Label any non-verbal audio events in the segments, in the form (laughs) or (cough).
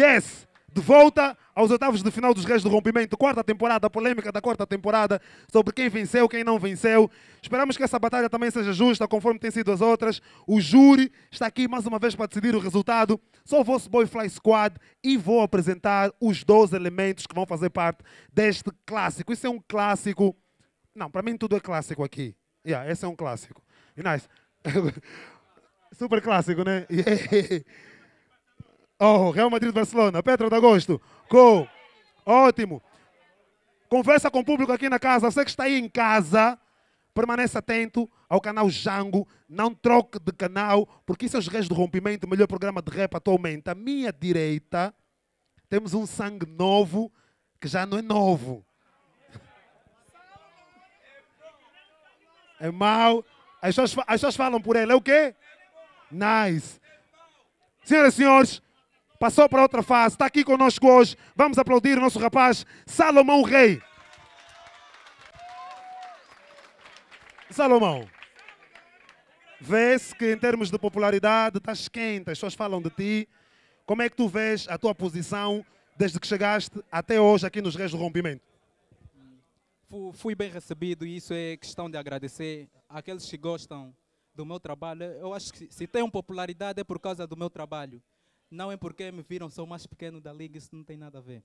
Yes! De volta aos oitavos de final dos Reis do Rompimento, quarta temporada, a polêmica da quarta temporada sobre quem venceu, quem não venceu. Esperamos que essa batalha também seja justa, conforme tem sido as outras. O júri está aqui mais uma vez para decidir o resultado. Sou o vosso Boyfly Squad e vou apresentar os 12 elementos que vão fazer parte deste clássico. Isso é um clássico. Não, para mim tudo é clássico aqui. Yeah, esse é um clássico. E nice. (laughs) Super clássico, né? (laughs) Yeah. Oh, Real Madrid Barcelona. Petra de Agosto. Gol. Ótimo. Conversa com o público aqui na casa. Você que está aí em casa, permaneça atento ao canal Jango. Não troque de canal, porque isso é os Reis do Rompimento, o melhor programa de rap atualmente. À minha direita, temos um sangue novo que já não é novo. É mau. As pessoas, as pessoas falam por ele. É o quê? Nice. Senhoras e senhores, passou para outra fase, está aqui conosco hoje. Vamos aplaudir o nosso rapaz Salomão Rei. Salomão, vês que em termos de popularidade estás quente, as pessoas falam de ti. Como é que tu vês a tua posição desde que chegaste até hoje aqui nos Reis do Rompimento? Fui bem recebido e isso é questão de agradecer àqueles que gostam do meu trabalho. Eu acho que se tenho popularidade é por causa do meu trabalho. Não é porque me viram, sou mais pequeno da liga, isso não tem nada a ver.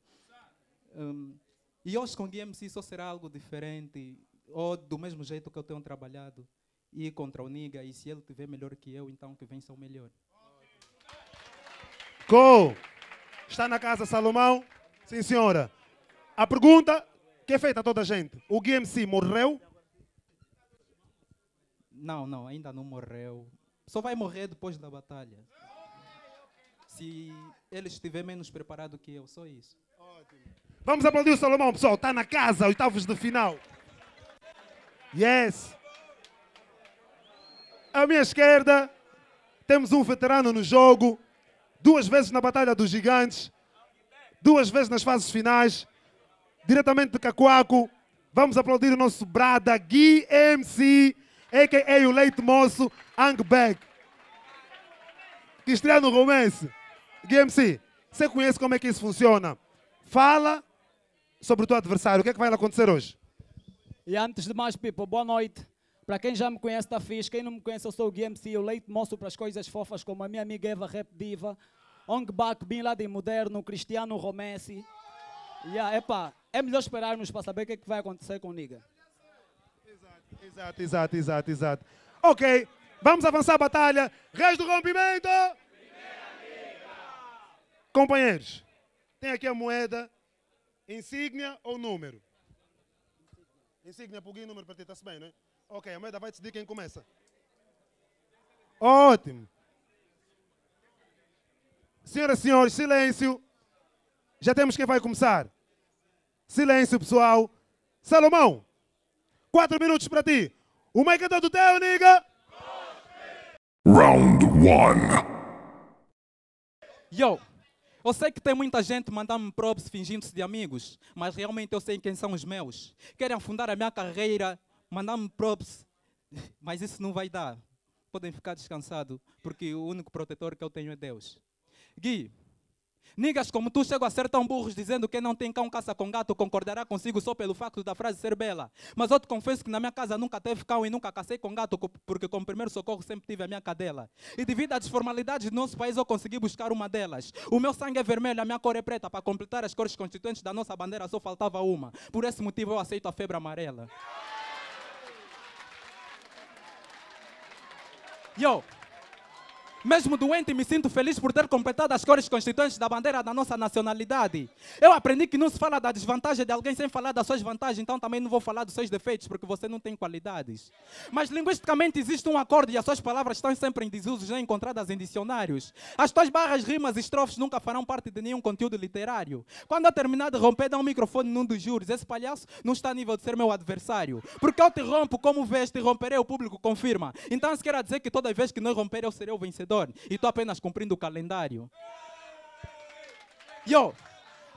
Um, e hoje com Guia MC só será algo diferente, ou do mesmo jeito que eu tenho trabalhado, e contra o Niga, e se ele tiver melhor que eu, então que vença o melhor. Go! Está na casa Salomão? Sim, senhora. A pergunta que é feita a toda a gente: o Guia MC morreu? Não, não, ainda não morreu. Só vai morrer depois da batalha. Se ele estiver menos preparado que eu, só isso. Ótimo. Vamos aplaudir o Salomão, pessoal. Está na casa, oitavos de final. Yes. À minha esquerda, temos um veterano no jogo, duas vezes na Batalha dos Gigantes, duas vezes nas fases finais, diretamente de Cacoaco. Vamos aplaudir o nosso brada Gui MC, a.k.a. o Leite Moço, Angbeck. Que romance. GMC, você conhece como é que isso funciona? Fala sobre o teu adversário. O que é que vai acontecer hoje? E antes de mais, Pipo, boa noite. Para quem já me conhece, está fixe. Quem não me conhece, eu sou o GMC, o leite moço para as coisas fofas, como a minha amiga Eva Rap Diva, Ong Bak, Bin Laden Moderno, Cristiano Romessi. Yeah, epa, é melhor esperarmos para saber o que, é que vai acontecer com o Niga. Exato, exato, exato, exato, exato. Ok, vamos avançar a batalha. Resto do rompimento! Companheiros, tem aqui a moeda, insígnia ou número? Insígnia, puguinho, número para ti, está-se bem, não é? Ok, a moeda vai decidir quem começa. Ótimo. Senhoras e senhores, silêncio. Já temos quem vai começar. Silêncio, pessoal. Salomão, quatro minutos para ti. O mic é do teu, nigga. Round one. Yo, eu sei que tem muita gente mandando-me props fingindo-se de amigos, mas realmente eu sei quem são os meus. Querem afundar a minha carreira, mandar-me props, mas isso não vai dar. Podem ficar descansados, porque o único protetor que eu tenho é Deus. Gui, Niggas como tu chegam a ser tão burros dizendo que não tem cão caça com gato, concordará consigo só pelo facto da frase ser bela. Mas eu te confesso que na minha casa nunca teve cão e nunca cacei com gato, porque como primeiro socorro sempre tive a minha cadela. E devido às desformalidades do nosso país eu consegui buscar uma delas. O meu sangue é vermelho, a minha cor é preta. Para completar as cores constituintes da nossa bandeira só faltava uma. Por esse motivo eu aceito a febre amarela. Yo, mesmo doente, me sinto feliz por ter completado as cores constituintes da bandeira da nossa nacionalidade. Eu aprendi que não se fala da desvantagem de alguém sem falar das suas vantagens, então também não vou falar dos seus defeitos, porque você não tem qualidades. Mas linguisticamente existe um acordo e as suas palavras estão sempre em desuso, já encontradas em dicionários. As tuas barras, rimas e estrofes nunca farão parte de nenhum conteúdo literário. Quando eu terminar de romper, dá um microfone num dos juros. Esse palhaço não está a nível de ser meu adversário. Porque eu te rompo como vês, te romperei, o público confirma. Então isso quer dizer que toda vez que não romper, eu serei o vencedor e estou apenas cumprindo o calendário. Yo,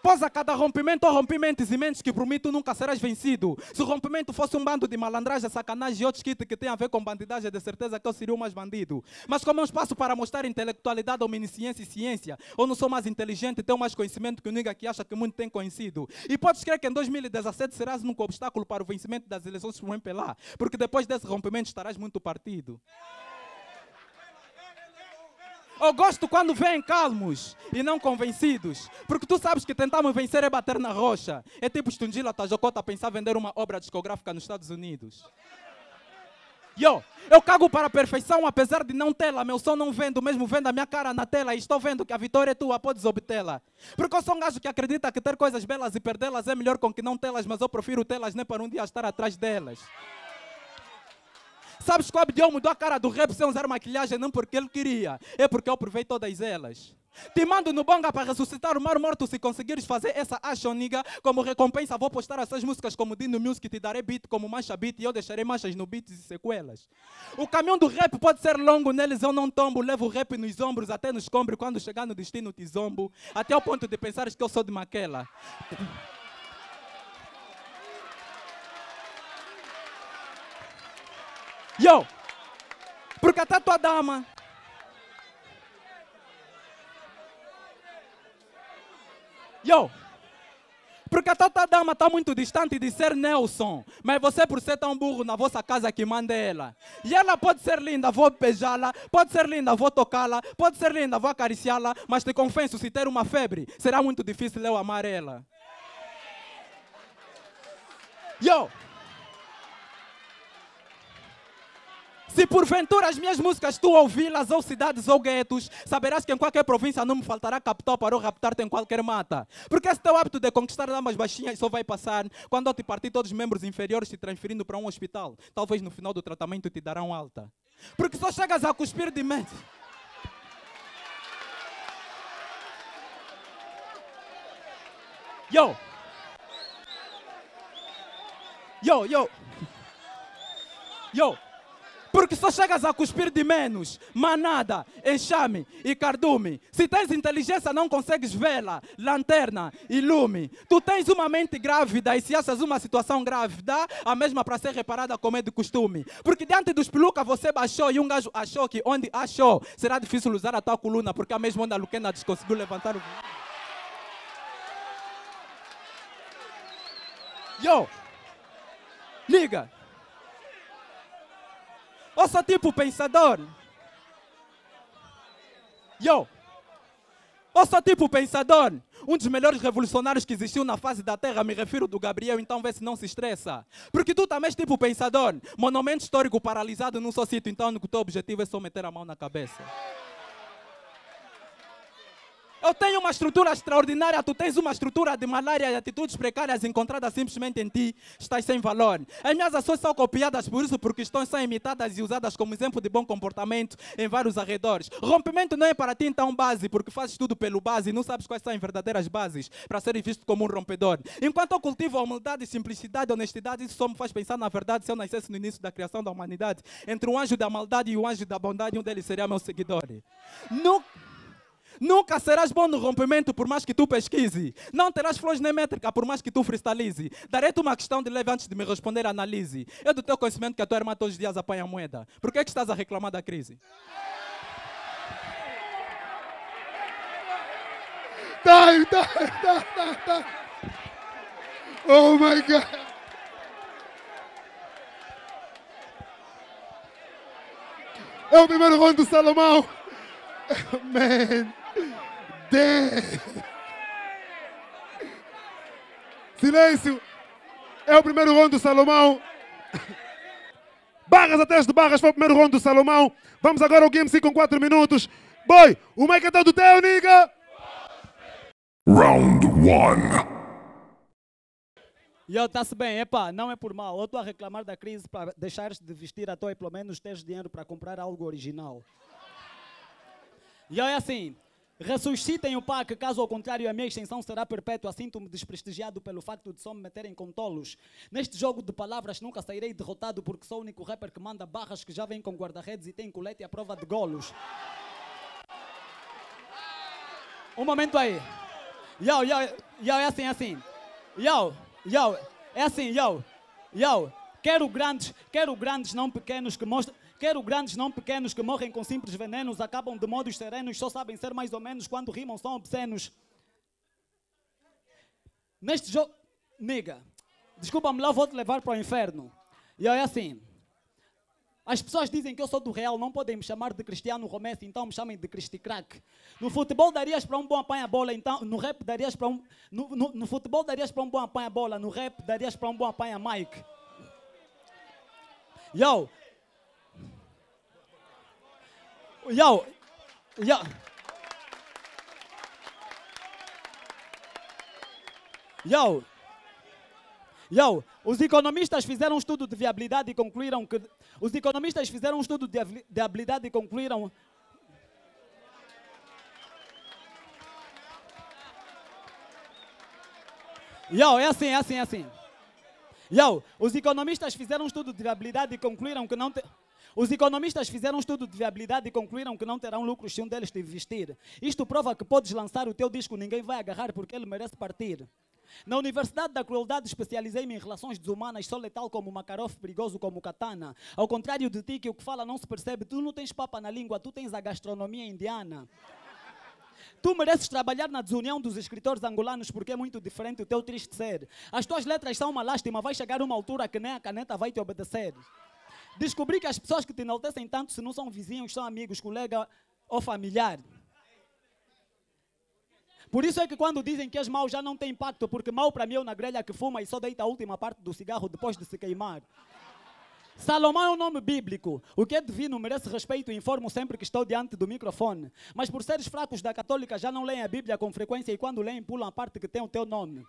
pois a cada rompimento ou rompimentos e mentes que prometo nunca serás vencido. Se o rompimento fosse um bando de malandragem, sacanagem e outros kits que tem a ver com bandidagem, de certeza que eu seria o mais bandido. Mas como é um espaço para mostrar intelectualidade ou e ciência, eu não sou mais inteligente, tenho mais conhecimento que o nigga que acha que muito tem conhecido. E podes crer que em 2017 serás nunca obstáculo para o vencimento das eleições por MPLA, porque depois desse rompimento estarás muito partido. É. Eu gosto quando vêm calmos e não convencidos. Porque tu sabes que tentar me vencer é bater na rocha. É tipo Stundila Tajokota pensar vender uma obra discográfica nos Estados Unidos. Yo, eu cago para a perfeição, apesar de não tê-la. Meu som não vendo, mesmo vendo a minha cara na tela. E estou vendo que a vitória é tua, podes obtê-la. Porque eu sou um gajo que acredita que ter coisas belas e perdê-las é melhor com que não tê-las, mas eu prefiro tê-las nem para um dia estar atrás delas. Sabes que o Abdiel mudou a cara do rap sem usar maquilhagem, não porque ele queria, é porque eu provei todas elas. Te mando no Bonga para ressuscitar o mar morto se conseguires fazer essa action, nigga. Como recompensa, vou postar essas músicas como Dino Music, te darei beat como mancha beat e eu deixarei manchas no beats e sequelas. O caminhão do rap pode ser longo, neles eu não tombo. Levo o rap nos ombros até nos escombro quando chegar no destino te zombo. Até o ponto de pensares que eu sou de Maquela. Yo! porque até tua dama. Yo! Porque a tua dama está muito distante de ser Nelson. Mas você, por ser tão burro, na vossa casa que manda ela. E ela pode ser linda, vou beijá-la. Pode ser linda, vou tocá-la. Pode ser linda, vou acariciá-la. Mas te confesso, se ter uma febre, será muito difícil eu amar ela. Yo! Se porventura as minhas músicas tu ouvi-las ou cidades ou guetos, saberás que em qualquer província não me faltará capital para eu raptar-te em qualquer mata. Porque esse teu hábito de conquistar damas baixinhas só vai passar quando eu te partir todos os membros inferiores te transferindo para um hospital. Talvez no final do tratamento te darão alta. Porque só chegas a cuspir de mente. Yo! Yo, yo! Yo! Porque só chegas a cuspir de menos, manada, enxame e cardume. Se tens inteligência, não consegues vela, lanterna e lume. Tu tens uma mente grávida e se achas uma situação grávida, a mesma para ser reparada como é de costume. Porque diante dos pelucas você baixou e um gajo achou que onde achou será difícil usar a tua coluna, porque a mesma onda Luquena conseguiu levantar o. Yo! Liga! Ou sou tipo pensador? Yo! Ou sou tipo pensador? Um dos melhores revolucionários que existiu na face da Terra, me refiro do Gabriel, então vê se não se estressa. Porque tu também és tipo pensador. Monumento histórico paralisado num só sítio, então o teu objetivo é só meter a mão na cabeça. Eu tenho uma estrutura extraordinária, tu tens uma estrutura de malária e atitudes precárias encontradas simplesmente em ti, estás sem valor. As minhas ações são copiadas por isso, porque estão são imitadas e usadas como exemplo de bom comportamento em vários arredores. Rompimento não é para ti então base, porque fazes tudo pelo base e não sabes quais são as verdadeiras bases para ser visto como um rompedor. Enquanto eu cultivo a humildade, simplicidade, honestidade, isso só me faz pensar na verdade se eu nascesse no início da criação da humanidade. Entre o anjo da maldade e o anjo da bondade, um deles seria meu seguidor. Nunca Nunca serás bom no rompimento, por mais que tu pesquise. Não terás flores nem métrica, por mais que tu freestylize. Darei-te uma questão de leve antes de me responder, analise. Eu do teu conhecimento que a tua irmã todos os dias apanha moeda. Por que, é que estás a reclamar da crise? Tá, tá, tá, tá, Oh my God. É o primeiro round do Salomão. Amém. Silêncio! É o primeiro round do Salomão. Barras atrás de barras foi o primeiro round do Salomão. Vamos agora ao Game 5 com 4 minutos. Boy, o mic é todo teu, nigga! Round 1 e eu tá-se bem, epá, não é por mal. Eu estou a reclamar da crise para deixares de vestir a toa e pelo menos teres dinheiro para comprar algo original. E eu é assim, Ressuscitem o PAC, caso ao contrário a minha extensão será perpétua. Sinto-me desprestigiado pelo facto de só me meterem com tolos. Neste jogo de palavras nunca sairei derrotado porque sou o único rapper que manda barras que já vem com guarda-redes e tem colete à prova de golos. Um momento aí. Yo, yo, yo, é assim, é assim. Yo, yo, é assim, yo, yo. Quero grandes, quero grandes, não pequenos que mostrem. Quero grandes, não pequenos, que morrem com simples venenos, acabam de modos serenos, só sabem ser mais ou menos, quando rimam são obscenos. Neste jogo. niga desculpa-me lá, vou-te levar para o inferno. E é assim. As pessoas dizem que eu sou do Real, não podem me chamar de Cristiano Romessi, então me chamem de Cristi Crack. No futebol darias para um bom apanha-bola, então no rap darias para um no, no, no futebol darias para um bom apanha-bola, no rap darias para um bom apanha-Mike. Yo, yo, yo. Yo. os economistas fizeram um estudo de viabilidade e concluíram que os economistas fizeram um estudo de viabilidade e concluíram Yo, é assim, é assim, é assim. Yo, os economistas fizeram um estudo de viabilidade e concluíram que não tem os economistas fizeram um estudo de viabilidade e concluíram que não terão lucros se um deles te investir. Isto prova que podes lançar o teu disco, ninguém vai agarrar porque ele merece partir. Na Universidade da Crueldade especializei-me em relações desumanas, sou letal como Makarov, perigoso como Katana. Ao contrário de ti, que o que fala não se percebe, tu não tens papa na língua, tu tens a gastronomia indiana. Tu mereces trabalhar na desunião dos escritores angolanos porque é muito diferente o teu triste ser. As tuas letras são uma lástima, vai chegar uma altura que nem a caneta vai te obedecer. Descobri que as pessoas que te enaltecem tanto, se não são vizinhos, são amigos, colega ou familiar. Por isso é que quando dizem que és mau já não tem impacto, porque mal para mim é uma grelha que fuma e só deita a última parte do cigarro depois de se queimar. Salomão é um nome bíblico. O que é divino merece respeito e informo sempre que estou diante do microfone. Mas por seres fracos da católica já não leem a Bíblia com frequência e quando leem pulam a parte que tem o teu nome.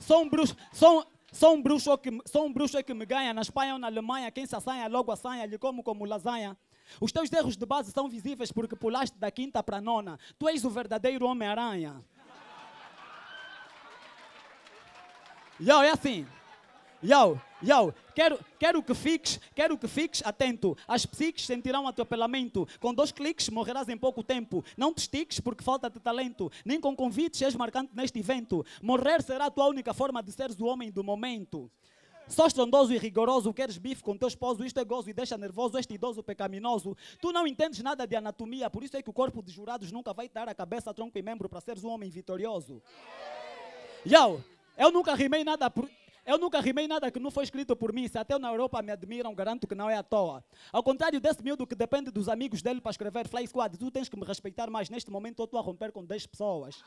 Sou um bruxo, sou, só um bruxo é que, só um bruxo é que me ganha na Espanha ou na Alemanha, quem se assanha logo assanha, lhe como como lasanha. Os teus erros de base são visíveis porque pulaste da quinta para a nona. Tu és o verdadeiro Homem-Aranha. E é assim. Yo, yo, quero, quero que fiques, quero que fiques atento. As psiques sentirão atropelamento. Com dois cliques morrerás em pouco tempo. Não te estiques porque falta-te talento. Nem com convites és marcante neste evento. Morrer será a tua única forma de seres o homem do momento. Só estrondoso e rigoroso, queres bife com teu esposo, isto é gozo e deixa nervoso este idoso pecaminoso. Tu não entendes nada de anatomia, por isso é que o corpo de jurados nunca vai dar a cabeça, tronco e membro para seres um homem vitorioso. Yo, eu nunca rimei nada por... Eu nunca rimei nada que não foi escrito por mim. Se até na Europa me admiram, garanto que não é à toa. Ao contrário desse miúdo que depende dos amigos dele para escrever Fly Squad, tu tens que me respeitar mais. Neste momento eu estou a romper com 10 pessoas.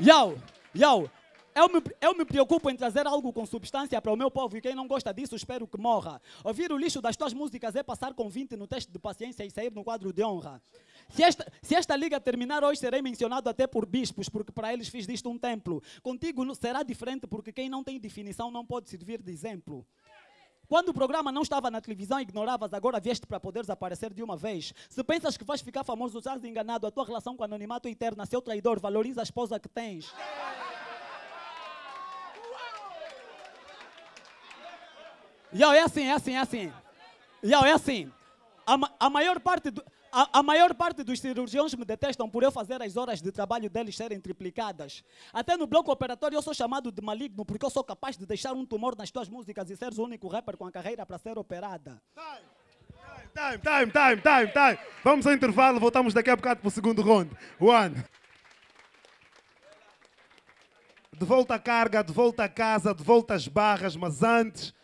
Yo, yo, eu me, eu me, preocupo em trazer algo com substância para o meu povo e quem não gosta disso, espero que morra. Ouvir o lixo das tuas músicas é passar com 20 no teste de paciência e sair no quadro de honra. Se esta, se esta liga terminar hoje, serei mencionado até por bispos, porque para eles fiz disto um templo. Contigo será diferente, porque quem não tem definição não pode servir de exemplo. Quando o programa não estava na televisão, ignoravas, agora vieste para poderes aparecer de uma vez. Se pensas que vais ficar famoso, estás enganado. A tua relação com o anonimato é eterna. Seu traidor, valoriza a esposa que tens. Yo, é assim, é assim, é assim. Yo, é assim. A, a maior parte do, a, a, maior parte dos cirurgiões me detestam por eu fazer as horas de trabalho deles serem triplicadas. Até no bloco operatório eu sou chamado de maligno porque eu sou capaz de deixar um tumor nas tuas músicas e seres o único rapper com a carreira para ser operada. Time, time, time, time, time. Vamos ao intervalo, voltamos daqui a bocado para o segundo round. One. De volta à carga, de volta à casa, de volta às barras, mas antes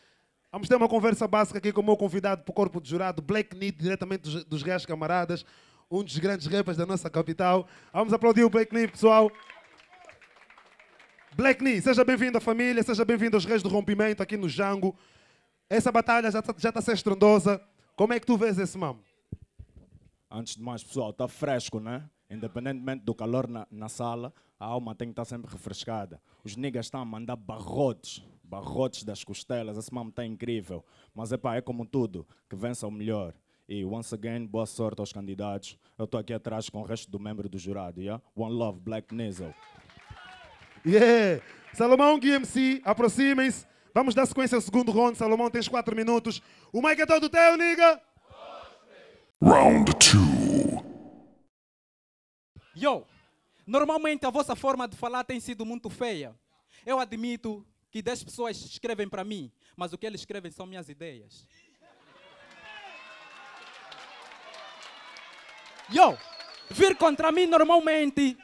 Vamos ter uma conversa básica aqui com o meu convidado para o corpo de jurado, Black Need, diretamente dos, dos Reais Camaradas, um dos grandes rappers da nossa capital. Vamos aplaudir o Black Need, pessoal. Black Need, seja bem-vindo à família, seja bem-vindo aos Reis do Rompimento aqui no Jango. Essa batalha já está tá a ser estrondosa. Como é que tu vês esse mamo? Antes de mais, pessoal, está fresco, né? Independentemente do calor na, na sala, a alma tem que estar tá sempre refrescada. Os niggas estão a mandar barrotes barrotes das costelas. Esse mamo está incrível. Mas epá, é como tudo, que vença o melhor. E once again, boa sorte aos candidatos. Eu estou aqui atrás com o resto do membro do jurado. Yeah? One Love, Black Nizzle. Yeah! Salomão GMC, aproximem-se. Vamos dar sequência ao segundo round. Salomão, tens 4 minutos. O mic é todo teu, liga! Round 2 Yo! Normalmente a vossa forma de falar tem sido muito feia. Eu admito que dez pessoas escrevem para mim, mas o que eles escrevem são minhas ideias. Yo, vir contra mim normalmente,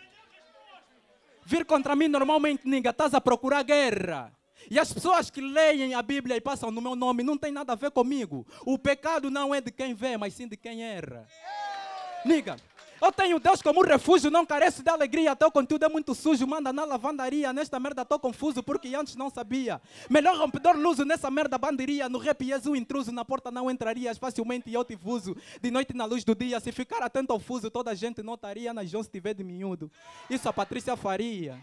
vir contra mim normalmente, nigga, estás a procurar guerra. E as pessoas que leem a Bíblia e passam no meu nome não tem nada a ver comigo. O pecado não é de quem vê, mas sim de quem erra. Nigga, eu tenho Deus como refúgio, não careço de alegria. Teu conteúdo é muito sujo, manda na lavandaria. Nesta merda estou confuso porque antes não sabia. Melhor rompedor luso nessa merda banderia. No rap és um intruso, na porta não entrarias. Facilmente eu te fuso. De noite na luz do dia, se ficar atento ao fuso, toda a gente notaria na João se tiver de miúdo. Isso a Patrícia faria.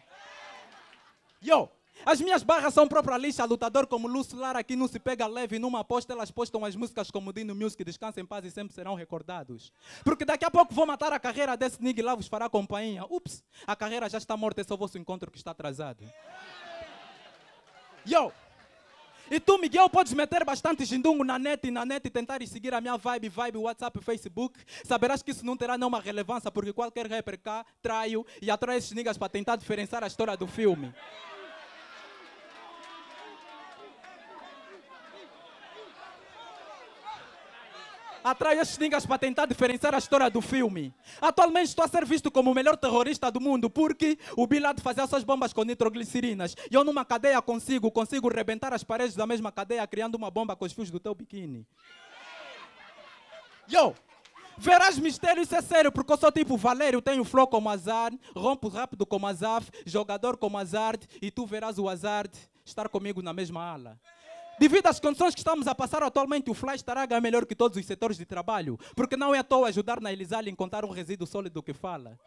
Yo! As minhas barras são própria lixa, lutador como Lúcio Lara, que não se pega leve numa aposta, elas postam as músicas como Dino Music, descansem em paz e sempre serão recordados. Porque daqui a pouco vou matar a carreira desse nigga lá vos fará companhia. Ups, a carreira já está morta, é só o vosso encontro que está atrasado. Yo! E tu, Miguel, podes meter bastante jindungo na net e na net e tentar seguir a minha vibe, vibe, WhatsApp, Facebook. Saberás que isso não terá nenhuma relevância, porque qualquer rapper cá traio e atrai esses niggas para tentar diferenciar a história do filme. atrai esses dingas para tentar diferenciar a história do filme. Atualmente estou a ser visto como o melhor terrorista do mundo porque o Bin Laden fazia suas bombas com nitroglicerinas. E eu numa cadeia consigo, consigo rebentar as paredes da mesma cadeia criando uma bomba com os fios do teu biquíni. Yo! Verás mistério, isso é sério, porque eu sou tipo Valério, tenho flow como azar, rompo rápido como azar, jogador como azar, e tu verás o azar estar comigo na mesma ala. Devido às condições que estamos a passar atualmente, o Fly estará a melhor que todos os setores de trabalho, porque não é à toa ajudar na Elisal a encontrar um resíduo sólido que fala.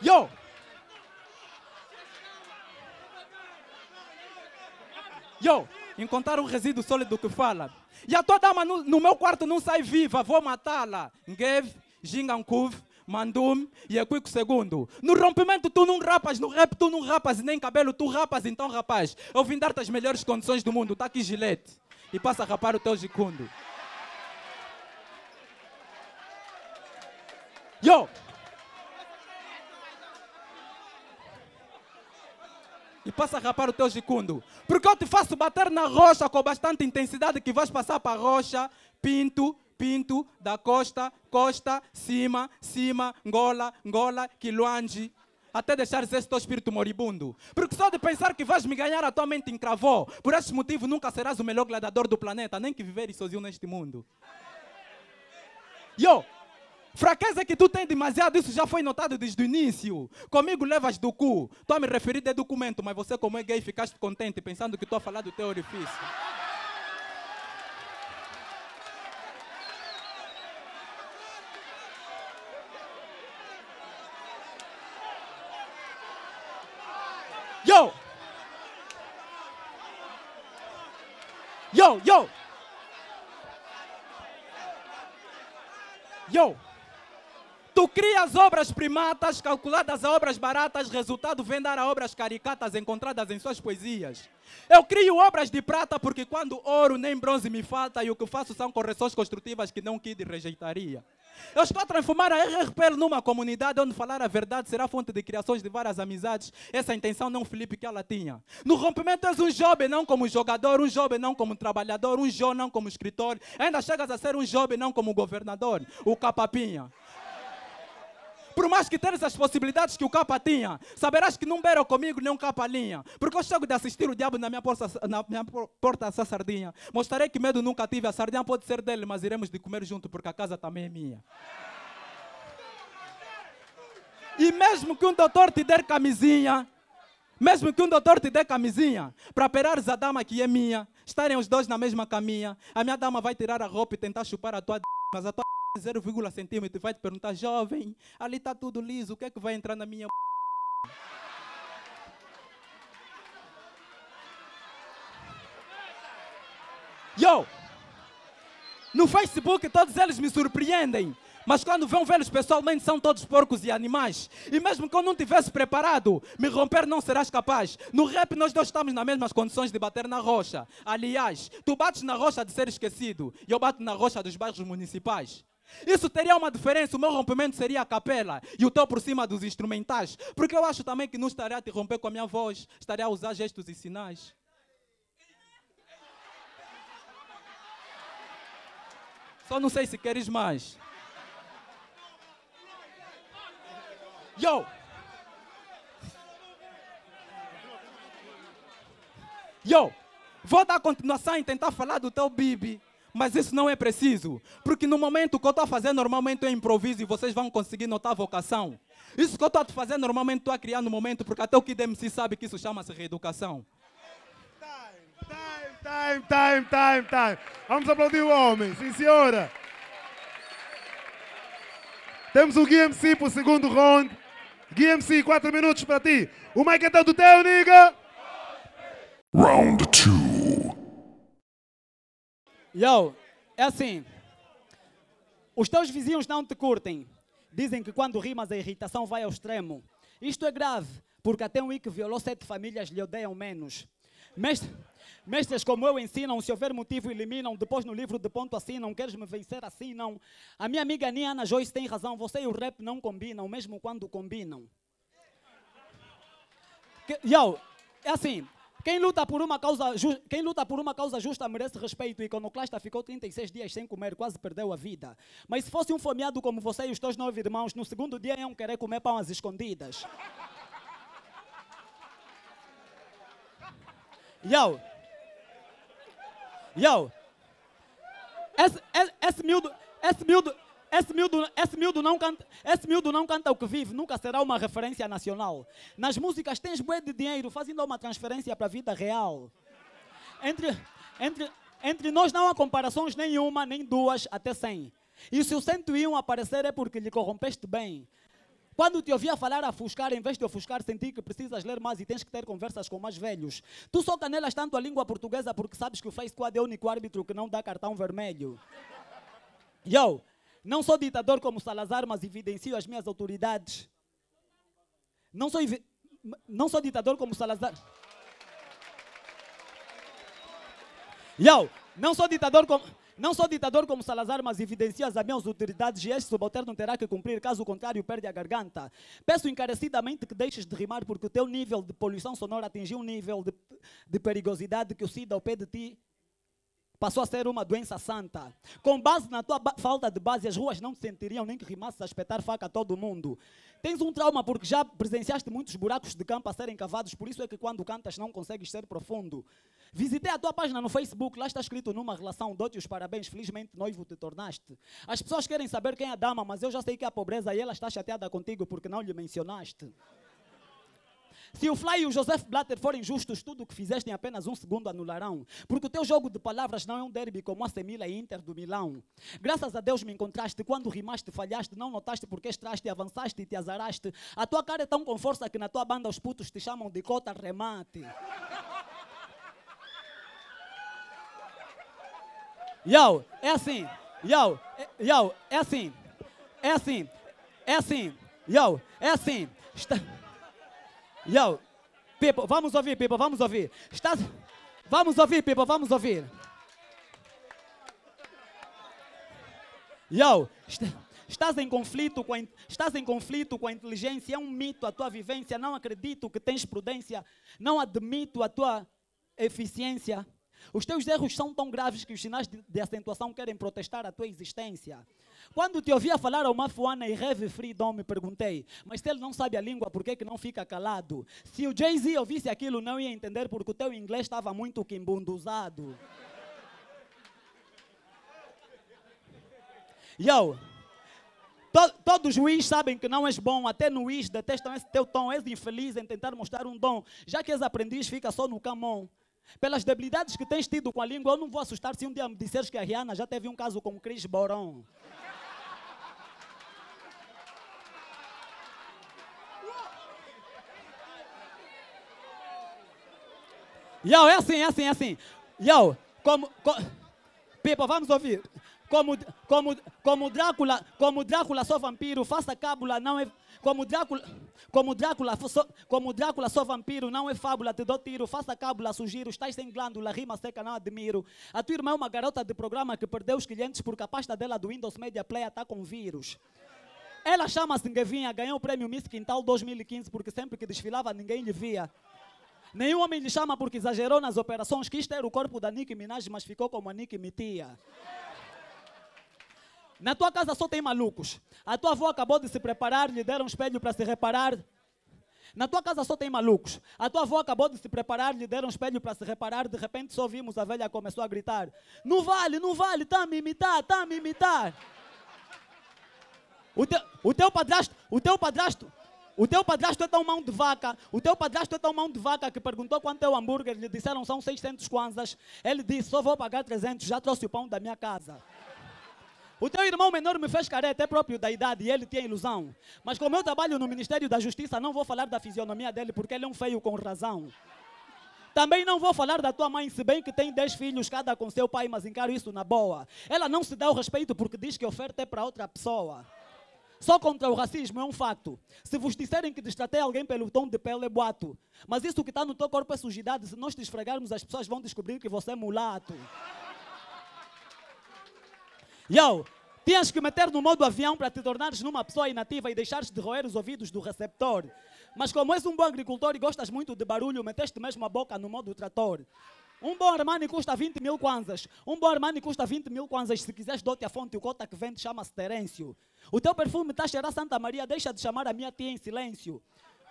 Yo! Yo! Encontrar um resíduo sólido que fala. E a tua dama no, no meu quarto não sai viva, vou matá-la. Ngev, Jingankuv, mandum, e aqui é o segundo. No rompimento tu não rapas, no rap tu não rapas, e nem cabelo tu rapas, então rapaz, eu vim dar-te as melhores condições do mundo, tá aqui gilete, e passa a rapar o teu gicundo. Yo! e passa a rapar o teu gicundo. Porque eu te faço bater na rocha com bastante intensidade que vais passar para a rocha, pinto Pinto, da Costa, Costa, Cima, Cima, Ngola, Ngola, Quiluange. Até deixar esse teu espírito moribundo. Porque só de pensar que vais me ganhar, a tua mente encravou. Por esse motivo, nunca serás o melhor gladiador do planeta, nem que viveres sozinho neste mundo. Yo, Fraqueza que tu tens demasiado, isso já foi notado desde o início. Comigo levas do cu. Tu a me referir de documento, mas você, como é gay, ficaste contente pensando que estou a falar do teu orifício. yo, yo. Yo. Tu crias obras primatas, calculadas a obras baratas, resultado vem dar a obras caricatas encontradas em suas poesias. Eu crio obras de prata porque quando ouro nem bronze me falta e o que faço são correções construtivas que não Kid rejeitaria. Eu estou a transformar a RRPL numa comunidade onde falar a verdade será fonte de criações de várias amizades. Essa é intenção não Felipe que ela tinha. No rompimento és um jovem, não como jogador, um jovem não como trabalhador, um jovem não como escritor. Ainda chegas a ser um jovem não como governador, o capapinha. Por mais que tenhas as possibilidades que o capa tinha, saberás que não beira comigo nem um capa linha. Porque eu chego de assistir o diabo na minha porta, na minha porta essa sardinha. Mostrarei que medo nunca tive. A sardinha pode ser dele, mas iremos de comer junto, porque a casa também é minha. E mesmo que um doutor te der camisinha, mesmo que um doutor te dê camisinha, para operares a dama que é minha, estarem os dois na mesma caminha, a minha dama vai tirar a roupa e tentar chupar a tua d... mas a tua 0, centímetro e vai te perguntar, jovem, ali está tudo liso, o que é que vai entrar na minha. (laughs) Yo! No Facebook todos eles me surpreendem. Mas quando vão vê-los pessoalmente, são todos porcos e animais. E mesmo que eu não tivesse preparado, me romper não serás capaz. No rap, nós dois estamos nas mesmas condições de bater na rocha. Aliás, tu bates na rocha de ser esquecido, e eu bato na rocha dos bairros municipais. Isso teria uma diferença. O meu rompimento seria a capela e o teu por cima dos instrumentais. Porque eu acho também que não estaria a te romper com a minha voz, estaria a usar gestos e sinais. Só não sei se queres mais. Yo! Yo! Vou dar continuação e tentar falar do teu bibi. Mas isso não é preciso. Porque no momento que eu estou a fazer, normalmente eu improviso e vocês vão conseguir notar a vocação. Isso que eu estou a fazer, normalmente estou a criar no momento, porque até o Kid MC sabe que isso chama-se reeducação. Time, time, time, time, time. Vamos aplaudir o homem, sim senhora. Temos o Gui MC para o segundo round. Gui MC, quatro minutos para ti. O Mike é todo teu, nigga. Round 2. Yo, é assim. Os teus vizinhos não te curtem. Dizem que quando rimas a irritação vai ao extremo. Isto é grave, porque até um i que violou sete famílias lhe odeiam menos. Mestre, mestres como eu ensinam, se houver motivo eliminam, depois no livro de ponto assinam, queres me vencer assim não. A minha amiga Niana Joyce tem razão, você e o rap não combinam, mesmo quando combinam. Que, yo, é assim, quem luta, por uma causa quem luta por uma causa justa merece respeito. O iconoclasta ficou 36 dias sem comer, quase perdeu a vida. Mas se fosse um fomeado como você e os teus nove irmãos, no segundo dia iam querer comer pão às escondidas. Yo! Yo! Esse, esse, esse miúdo, esse miúdo, esse miúdo, esse, miúdo não canta, esse miúdo não canta o que vive, nunca será uma referência nacional. Nas músicas tens bué de dinheiro, fazendo uma transferência para a vida real. Entre, entre, entre nós não há comparações nenhuma, nem duas, até cem. E se o 101 aparecer é porque lhe corrompeste bem. Quando te ouvia falar a ofuscar, em vez de ofuscar, senti que precisas ler mais e tens que ter conversas com mais velhos. Tu só canelas tanto a língua portuguesa porque sabes que o Face Squad é o único árbitro que não dá cartão vermelho. Yo, não sou ditador como Salazar, mas evidencio as minhas autoridades. Não sou, não sou ditador como Salazar. Yo, não sou ditador como. Não sou ditador como Salazar, mas evidencio as minhas autoridades e este subalterno terá que cumprir, caso contrário, perde a garganta. Peço encarecidamente que deixes de rimar, porque o teu nível de poluição sonora atingiu um nível de, de perigosidade que o SIDA ao pé de ti passou a ser uma doença santa. Com base na tua falta de base, as ruas não te sentiriam nem que rimasses a espetar faca a todo mundo. Tens um trauma porque já presenciaste muitos buracos de campo a serem cavados, por isso é que quando cantas não consegues ser profundo. Visitei a tua página no Facebook, lá está escrito numa relação, dou-te os parabéns, felizmente noivo te tornaste. As pessoas querem saber quem é a dama, mas eu já sei que é a pobreza e ela está chateada contigo porque não lhe mencionaste. Se o Fly e o Joseph Blatter forem justos, tudo o que fizeste em apenas um segundo anularão. Porque o teu jogo de palavras não é um derby como a Semila e Inter do Milão. Graças a Deus me encontraste quando rimaste, falhaste, não notaste porque estraste, avançaste e te azaraste. A tua cara é tão com força que na tua banda os putos te chamam de cota remate. Yo, é assim. Yo, é, yo, é assim. É assim. É assim. Yo, é assim. Está... Yo, Pipo, vamos ouvir, Pipo, vamos ouvir. Está... Vamos ouvir, Pipo, vamos ouvir. Yo, está... Estás em, conflito com a, estás em conflito com a inteligência, é um mito a tua vivência. Não acredito que tens prudência, não admito a tua eficiência. Os teus erros são tão graves que os sinais de, de acentuação querem protestar a tua existência. Quando te ouvia falar ao oh, Mafuana e Heavy Freedom, me perguntei, mas se ele não sabe a língua, por que, que não fica calado? Se o Jay-Z ouvisse aquilo, não ia entender, porque o teu inglês estava muito quimbunduzado. Yo, to, todos os is sabem que não és bom, até no is detestam esse teu tom, és infeliz em tentar mostrar um dom, já que és aprendiz, fica só no camon. Pelas debilidades que tens tido com a língua, eu não vou assustar se um dia me disseres que a Rihanna já teve um caso com o Chris Boron. Yo, é assim, é assim, é assim. Yo, como. Co... People, vamos ouvir. Como, como, como Drácula, como Drácula só vampiro, faça cábula, não é. Como Drácula, como Drácula, so, como Drácula só vampiro, não é fábula, te dou tiro, faça cábula, sugiro, estás sem glândula, rima seca, não admiro. A tua irmã é uma garota de programa que perdeu os clientes porque a pasta dela do Windows Media Player está com vírus. Ela chama-se Guevinha, ganhou o prêmio Miss Quintal 2015 porque sempre que desfilava ninguém lhe via. Nenhum homem lhe chama porque exagerou nas operações. Quis ter o corpo da Nicki Minaj, mas ficou como a Nicki Mitia. Na tua casa só tem malucos. A tua avó acabou de se preparar, lhe deram um espelho para se reparar. Na tua casa só tem malucos. A tua avó acabou de se preparar, lhe deram um espelho para se reparar. De repente só vimos a velha começou a gritar: Não vale, não vale, tá a me imitar, tá a me imitar. O teu, o teu padrasto, o teu padrasto, o teu padrasto é tão mão de vaca, o teu padrasto é tão mão de vaca que perguntou quanto é o hambúrguer, lhe disseram são 600 kwanzas. Ele disse, só vou pagar 300, já trouxe o pão da minha casa. O teu irmão menor me fez careta, é próprio da idade e ele tinha ilusão. Mas como eu trabalho no Ministério da Justiça, não vou falar da fisionomia dele porque ele é um feio com razão. Também não vou falar da tua mãe, se bem que tem dez filhos, cada com seu pai, mas encaro isso na boa. Ela não se dá o respeito porque diz que oferta é para outra pessoa. Só contra o racismo é um fato. Se vos disserem que destratei alguém pelo tom de pele é boato. Mas isso que está no teu corpo é sujidade. Se nós te esfregarmos, as pessoas vão descobrir que você é mulato. Yo, tinhas que meter no modo avião para te tornares numa pessoa inativa e deixares de roer os ouvidos do receptor. Mas como és um bom agricultor e gostas muito de barulho, meteste mesmo a boca no modo trator. Um bom Armani custa 20 mil kwanzas. Um bom Armani custa 20 mil kwanzas. Se quiseres, dou-te a fonte. O cota que vende chama-se Terêncio. O teu perfume está a cheirar Santa Maria. Deixa de chamar a minha tia em silêncio.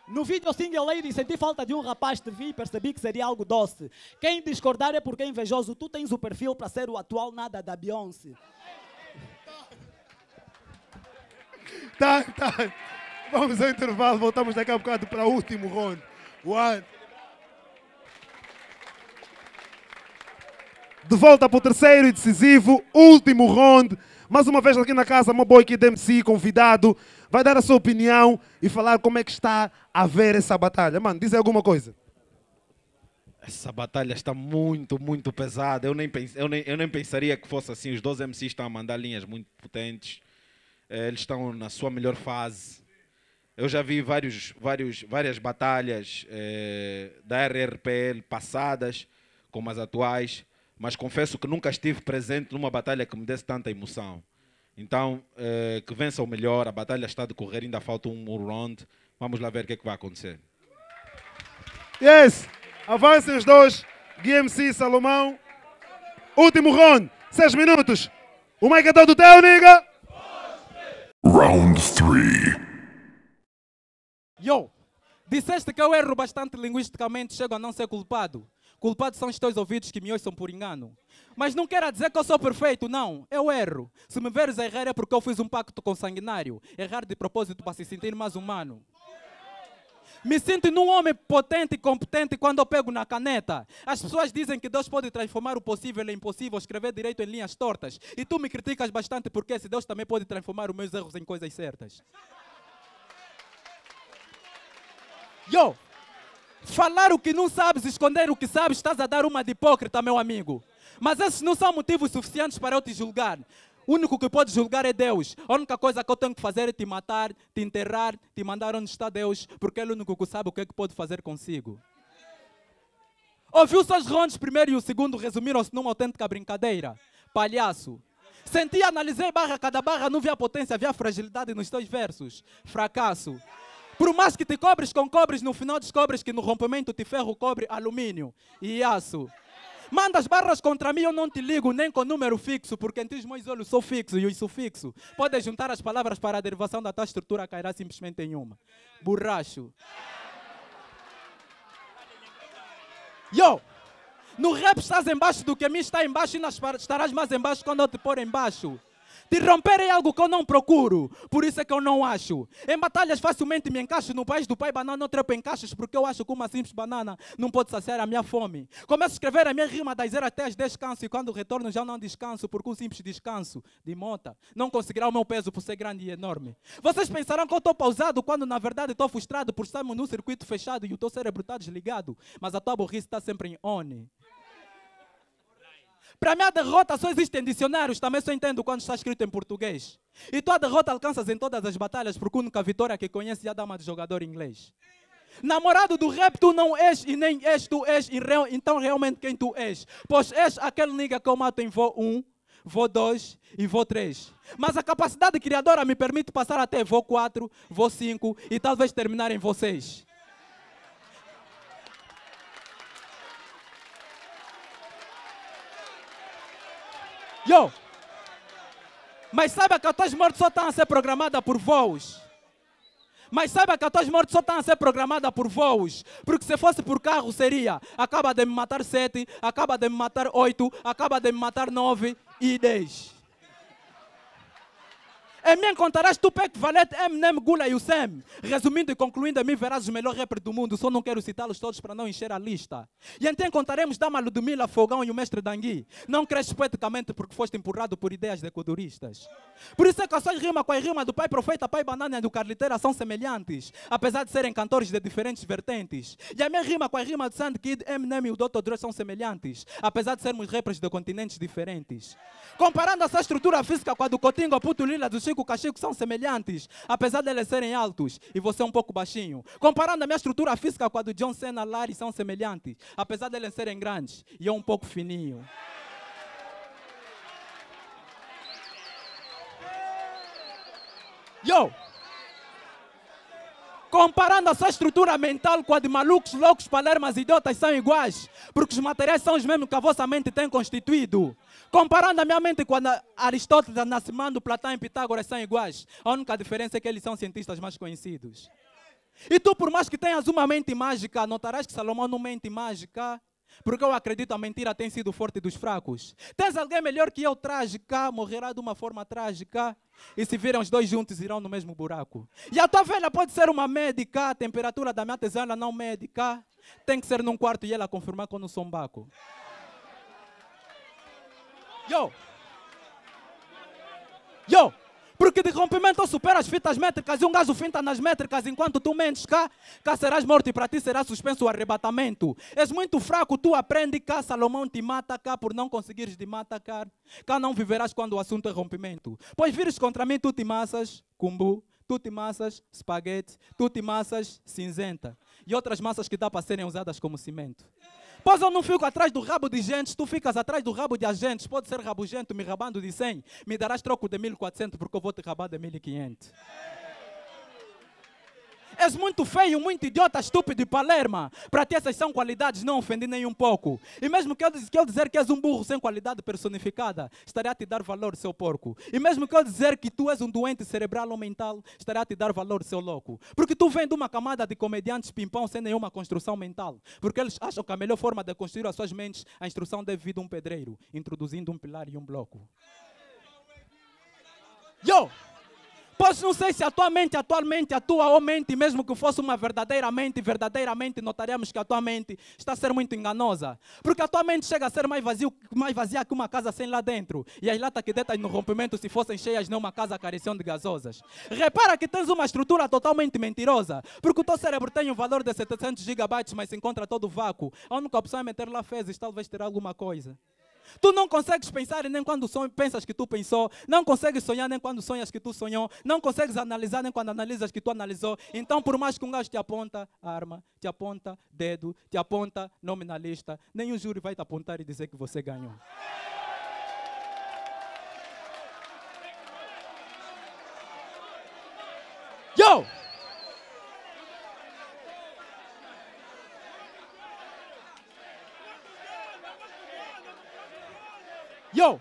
No vídeo Single Lady senti falta de um rapaz, te vi e percebi que seria algo doce. Quem discordar é porque é invejoso. Tu tens o perfil para ser o atual nada da Beyoncé. (laughs) Tá, tá. Vamos ao intervalo. Voltamos daqui a bocado para o último round. One. De volta para o terceiro e decisivo, último round. Mais uma vez aqui na casa, uma boy Kid MC, convidado, vai dar a sua opinião e falar como é que está a ver essa batalha. Mano, diz alguma coisa. Essa batalha está muito, muito pesada. Eu nem, pense, eu, nem, eu nem pensaria que fosse assim. Os dois MCs estão a mandar linhas muito potentes. Eh, eles estão na sua melhor fase. Eu já vi vários, vários, várias batalhas eh, da RRPL passadas, como as atuais mas confesso que nunca estive presente numa batalha que me desse tanta emoção. Então, eh, que vença o melhor, a batalha está a decorrer, ainda falta um round. Vamos lá ver o que é que vai acontecer. Yes! Avancem os dois, GMC Salomão. Último round, Seis minutos. O mic é todo teu, nigga! Round 3 Yo, disseste que eu erro bastante linguisticamente, chego a não ser culpado. Culpados são os teus ouvidos que me ouçam por engano. Mas não quero dizer que eu sou perfeito, não. Eu erro. Se me veres errar é porque eu fiz um pacto com sanguinário. Errar de propósito para se sentir mais humano. Me sinto num homem potente e competente quando eu pego na caneta. As pessoas dizem que Deus pode transformar o possível em impossível, escrever direito em linhas tortas. E tu me criticas bastante porque se Deus também pode transformar os meus erros em coisas certas. Yo, Falar o que não sabes, esconder o que sabes, estás a dar uma de hipócrita, meu amigo. Mas esses não são motivos suficientes para eu te julgar. O único que pode julgar é Deus. A única coisa que eu tenho que fazer é te matar, te enterrar, te mandar onde está Deus, porque Ele é o único que sabe o que é que pode fazer consigo. Ouviu só os rondes primeiro e o segundo resumiram-se numa autêntica brincadeira. Palhaço. Senti, analisei barra cada barra, não vi a potência, vi a fragilidade nos teus versos. Fracasso. Por mais que te cobres com cobres, no final descobres que no rompimento de ferro, cobre, alumínio e aço. Mandas barras contra mim, eu não te ligo nem com número fixo, porque entre os meus olhos sou fixo e o sufixo. Podes juntar as palavras para a derivação da tua estrutura, cairá simplesmente em uma. Borracho. Yo! No rap estás embaixo do que a mim está embaixo e estarás mais embaixo quando eu te pôr embaixo. De romper é algo que eu não procuro, por isso é que eu não acho. Em batalhas facilmente me encaixo no país do pai banana, não trepo em caixas, porque eu acho que uma simples banana não pode saciar a minha fome. Começo a escrever a minha rima das zero até as descanso e quando retorno já não descanso, porque um simples descanso de mota não conseguirá o meu peso por ser grande e enorme. Vocês pensarão que eu estou pausado, quando na verdade estou frustrado por estarmos num circuito fechado e o teu cérebro está desligado, mas a tua burrice está sempre em ONI. Para minha derrota só existem dicionários, também só entendo quando está escrito em português. E tua derrota alcanças em todas as batalhas, porque a única vitória que conheces é a dama de jogador inglês. Namorado do rap, tu não és e nem és, tu és, real, então realmente quem tu és? Pois és aquele nigga que eu mato em voo 1, um, voo 2 e voo 3. Mas a capacidade criadora me permite passar até voo 4, voo 5 e talvez terminar em voo 6. Yo! Mas saiba que as tuas mortes só estão tá a ser programadas por voos. Mas saiba que as tuas mortes só estão tá a ser programadas por voos. Porque se fosse por carro seria, acaba de me matar sete, acaba de me matar oito, acaba de me matar nove e dez. Em é encontrarás tu pé que valete, é em nem gula e o sem. Resumindo e concluindo, em é mim verás o melhor rapper do mundo, só não quero citá-los todos para não encher a lista. E então encontraremos Dama Ludmilla, Fogão e o mestre Dangui. Não cresces poeticamente porque foste empurrado por ideias decoduristas. Por isso é que as suas rimas com a rima do pai profeta, pai banana e do Carliteira são semelhantes, apesar de serem cantores de diferentes vertentes. E a minha rima com a rima do Sand Kid, Eminem e o Dr. Dre são semelhantes, apesar de sermos rappers de continentes diferentes. Comparando essa estrutura física com a do Cotingo, Puto Lila, do Chico comigo, Cachico, são semelhantes, apesar de eles serem altos e você é um pouco baixinho. Comparando a minha estrutura física com a do John Cena, Larry são semelhantes, apesar de eles serem grandes e eu um pouco fininho. Yo! Comparando a sua estrutura mental com a de malucos, loucos, palermas, e idiotas, são iguais, porque os materiais são os mesmos que a vossa mente tem constituído. Comparando a minha mente com Aristóteles, Nascimento, Platão e Pitágoras são iguais. A única diferença é que eles são cientistas mais conhecidos. E tu, por mais que tenhas uma mente mágica, notarás que Salomão não mente mágica, porque eu acredito a mentira tem sido forte dos fracos. Tens alguém melhor que eu, trágica, morrerá de uma forma trágica. E se viram os dois juntos, irão no mesmo buraco. E a tua velha pode ser uma médica, a temperatura da minha tesoura não é médica. Tem que ser num quarto e ela confirmar sou um baco. Yo! Yo! Porque de rompimento supera as fitas métricas e um gajo finta nas métricas enquanto tu mentes cá. Cá serás morto e para ti será suspenso o arrebatamento. És muito fraco, tu aprende cá. Salomão te mata cá por não conseguires te matar Cá não viverás quando o assunto é rompimento. Pois vires contra mim, tu te massas, cumbu. Tu te massas, espaguete. Tu te massas, cinzenta. E outras massas que dá para serem usadas como cimento. Pois eu não fico atrás do rabo de gente, tu ficas atrás do rabo de agentes. Pode ser rabugento me rabando de 100, me darás troco de 1400 porque eu vou te rabar de 1500. És muito feio, muito idiota, estúpido e palerma. Para ti essas são qualidades, não ofendi nem um pouco. E mesmo que eu, que eu dizer que és um burro sem qualidade personificada, estarei a te dar valor, seu porco. E mesmo que eu dizer que tu és um doente cerebral ou mental, estarei a te dar valor, seu louco. Porque tu vem de uma camada de comediantes pimpão sem nenhuma construção mental. Porque eles acham que a melhor forma de construir as suas mentes é a instrução deve vir de um pedreiro, introduzindo um pilar e um bloco. Yo! Pois não sei se a tua mente, a tua mente, a tua ou oh, mente, mesmo que fosse uma verdadeira mente, verdadeiramente notaríamos que a tua mente está a ser muito enganosa. Porque a tua mente chega a ser mais, vazio, mais vazia que uma casa sem lá dentro. E as latas que detas no rompimento, se fossem cheias, não uma casa careciam de gasosas. Repara que tens uma estrutura totalmente mentirosa. Porque o teu cérebro tem um valor de 700 gigabytes, mas se encontra todo vácuo. A única opção é meter lá fezes, talvez ter alguma coisa. Tu não consegues pensar nem quando sonho, pensas que tu pensou, não consegues sonhar nem quando sonhas que tu sonhou, não consegues analisar nem quando analisas que tu analisou. Então, por mais que um gajo te aponta arma, te aponta dedo, te aponta nome na lista, nenhum júri vai te apontar e dizer que você ganhou. Yo! Yo,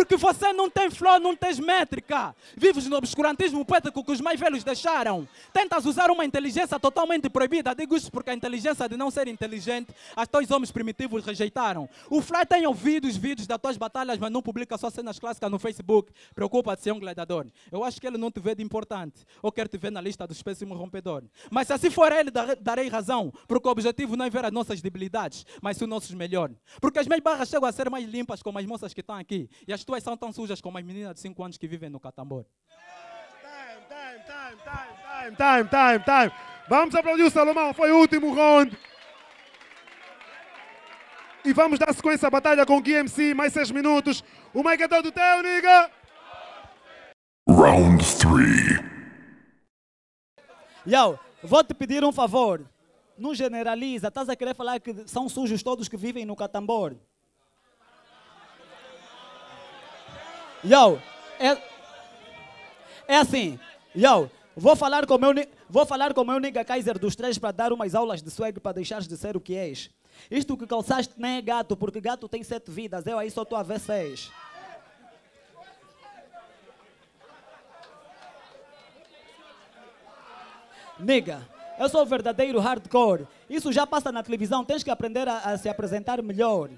Porque você não tem flor, não tens métrica. Vives no obscurantismo poético que os mais velhos deixaram. Tentas usar uma inteligência totalmente proibida. Digo isso porque a inteligência de não ser inteligente, as teus homens primitivos rejeitaram. O Fly tem ouvido os vídeos das tuas batalhas, mas não publica só cenas clássicas no Facebook. Preocupa-te, é um gladiador. Eu acho que ele não te vê de importante. Ou quer te ver na lista dos péssimos rompedores. Mas se assim for ele, darei razão. Porque o objetivo não é ver as nossas debilidades, mas os nossos melhores. Porque as minhas barras chegam a ser mais limpas como as moças que estão aqui. E as tuas são tão sujas como as meninas de 5 anos que vivem no Catambor. Time, time, time, time, time, time, time, time. Vamos aplaudir o Salomão, foi o último round. E vamos dar sequência à batalha com o GMC, mais 6 minutos. O Mike é todo teu, nigga! Round 3 Yo, vou te pedir um favor. Não generaliza, estás a querer falar que são sujos todos que vivem no Catambor. Yo, é, é assim. Yo, vou falar com o meu, vou falar com o meu nigga Kaiser dos três para dar umas aulas de swag para deixares de ser o que és. Isto que calçaste nem é gato, porque gato tem sete vidas. Eu aí só estou a ver seis. Nigga, eu sou o verdadeiro hardcore. Isso já passa na televisão, tens que aprender a, a se apresentar melhor.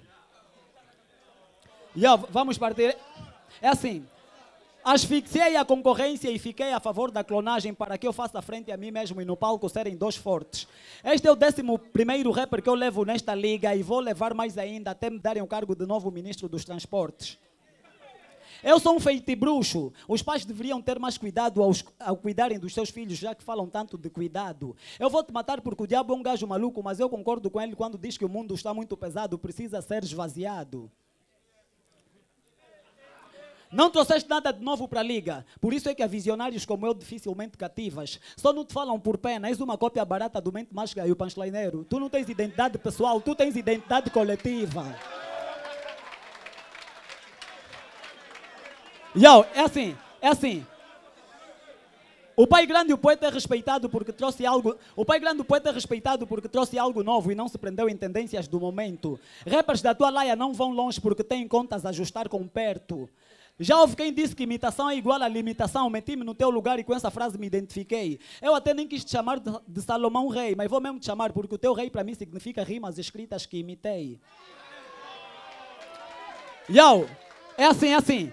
Yo, vamos partir. É assim. Asfixiei a concorrência e fiquei a favor da clonagem para que eu faça frente a mim mesmo e no palco serem dois fortes. Este é o décimo primeiro rapper que eu levo nesta liga e vou levar mais ainda até me darem o cargo de novo ministro dos transportes. Eu sou um feitibruxo. Os pais deveriam ter mais cuidado aos, ao cuidarem dos seus filhos, já que falam tanto de cuidado. Eu vou te matar porque o diabo é um gajo maluco, mas eu concordo com ele quando diz que o mundo está muito pesado, precisa ser esvaziado. Não trouxeste nada de novo para a liga. Por isso é que a visionários como eu dificilmente cativas. Só não te falam por pena. És uma cópia barata do Mente Máscara e o Panchlineiro. Tu não tens identidade pessoal, tu tens identidade coletiva. Yo, é assim, é assim. O pai grande, o poeta, é respeitado porque trouxe algo. O pai grande, o poeta, é respeitado porque trouxe algo novo e não se prendeu em tendências do momento. Rappers da tua laia não vão longe porque têm contas a ajustar com perto. Já houve quem disse que imitação é igual a limitação. Meti-me no teu lugar e com essa frase me identifiquei. Eu até nem quis te chamar de Salomão rei, mas vou mesmo te chamar porque o teu rei para mim significa rimas escritas que imitei. Yo, é assim, é assim.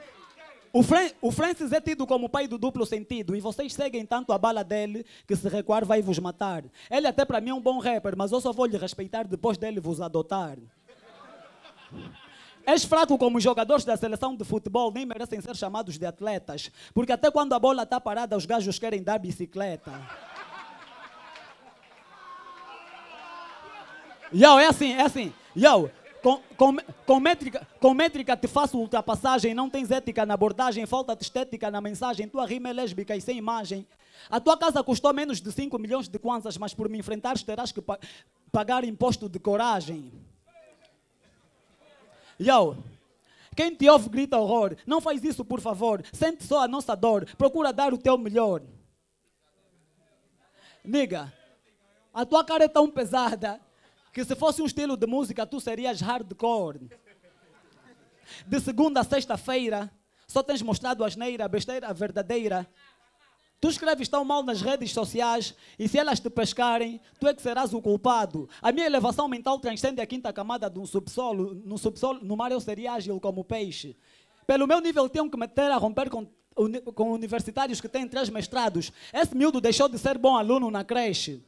O, Fran o Francis é tido como o pai do duplo sentido e vocês seguem tanto a bala dele que se recuar vai vos matar. Ele até para mim é um bom rapper, mas eu só vou lhe respeitar depois dele vos adotar. És fraco como os jogadores da seleção de futebol, nem merecem ser chamados de atletas, porque até quando a bola está parada, os gajos querem dar bicicleta. Yo, é assim, é assim. Yo, com, com, com, métrica, com métrica te faço ultrapassagem, não tens ética na abordagem, falta-te estética na mensagem, tua rima é lésbica e sem imagem. A tua casa custou menos de 5 milhões de kwanzas, mas por me enfrentares terás que pa pagar imposto de coragem. Yo, quem te ouve grita horror. Não faz isso, por favor. Sente só a nossa dor. Procura dar o teu melhor. Niga, a tua cara é tão pesada que se fosse um estilo de música, tu serias hardcore. De segunda a sexta-feira, só tens mostrado asneira, besteira verdadeira. Tu escreves tão mal nas redes sociais e se elas te pescarem, tu é que serás o culpado. A minha elevação mental transcende a quinta camada de um subsolo. No subsolo, no mar eu seria ágil como peixe. Pelo meu nível tenho que meter a romper com, com universitários que têm três mestrados. Esse miúdo deixou de ser bom aluno na creche.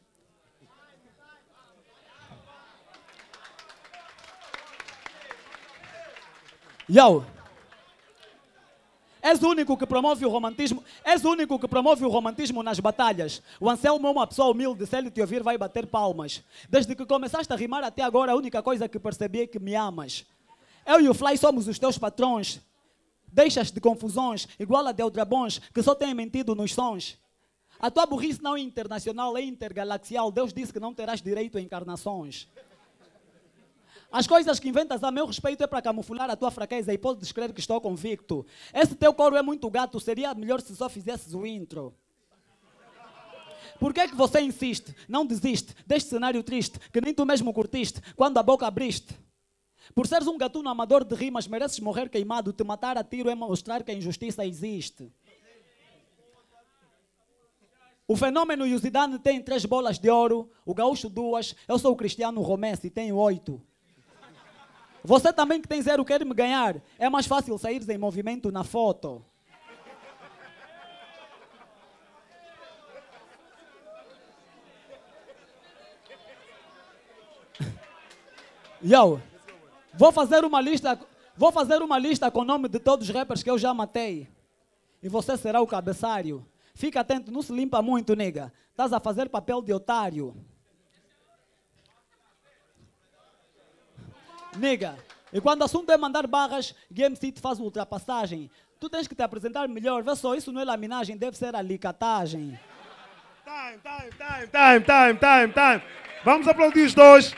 Yo! És o único que promove o romantismo. És o único que promove o romantismo nas batalhas. O Anselmo é uma pessoa humilde. Se ele te ouvir, vai bater palmas. Desde que começaste a rimar até agora, a única coisa que percebi é que me amas. Eu e o Fly somos os teus patrões. Deixas de confusões, igual a Deldrabons, que só têm mentido nos sons. A tua burrice não é internacional, é intergalaxial. Deus disse que não terás direito a encarnações. As coisas que inventas a meu respeito é para camuflar a tua fraqueza e podes crer que estou convicto. Esse teu coro é muito gato, seria melhor se só fizesses o intro. Por que é que você insiste? Não desiste deste cenário triste que nem tu mesmo curtiste quando a boca abriste. Por seres um gatuno amador de rimas, mereces morrer queimado. Te matar a tiro é mostrar que a injustiça existe. O fenômeno Yuzidane tem três bolas de ouro, o gaúcho duas, eu sou o Cristiano Romessi e tenho oito. Você também que tem zero quer me ganhar. É mais fácil sair em movimento na foto. (laughs) Yo, vou fazer uma lista, vou fazer uma lista com o nome de todos os rappers que eu já matei. E você será o cabeçário. Fica atento, não se limpa muito, nega. Estás a fazer papel de otário. Nega, e quando o assunto é mandar barras, Game City faz ultrapassagem. Tu tens que te apresentar melhor, vê só, isso não é laminagem, deve ser alicatagem. Time, time, time, time, time, time, time. Vamos aplaudir os dois.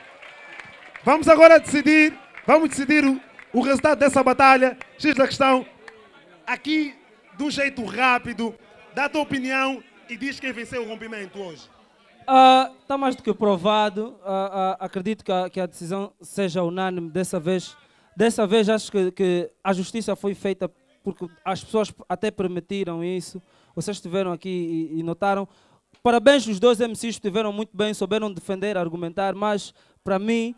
Vamos agora decidir, vamos decidir o, o resultado dessa batalha. X da questão, aqui, de um jeito rápido, dá a tua opinião e diz quem venceu o rompimento hoje. Está ah, uh, mais do que provado. Uh, uh, acredito que a, que a, decisão seja unânime dessa vez. Dessa vez acho que, que, a justiça foi feita porque as pessoas até permitiram isso. Vocês estiveram aqui e, e notaram. Parabéns, os dois MCs estiveram muito bem, souberam defender, argumentar, mas para mim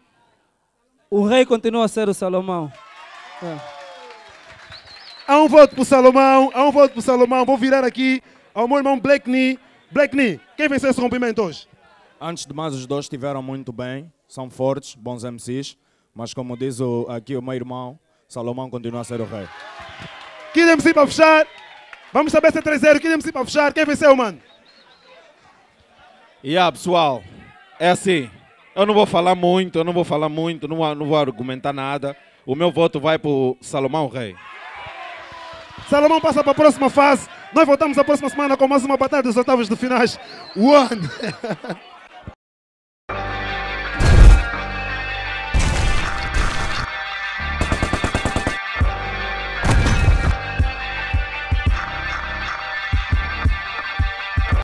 o rei continua a ser o Salomão. É. Há um voto para o Salomão, há um voto para o Salomão. Vou virar aqui ao meu irmão Black Knee. Black Knee, quem venceu esse rompimento hoje? Antes de mais, os dois estiveram muito bem, são fortes, bons MCs, mas como diz o, aqui o meu irmão, Salomão continua a ser o rei. Kid MC para fechar, vamos saber se é 3-0, Kid MC para fechar, quem venceu, mano? E yeah, pessoal, é assim, eu não vou falar muito, eu não vou falar muito, não, não vou argumentar nada, o meu voto vai para o Salomão Rei. Salomão passa para a próxima fase. Nós voltamos na próxima semana com mais uma batalha dos oitavos de finais. One! (laughs)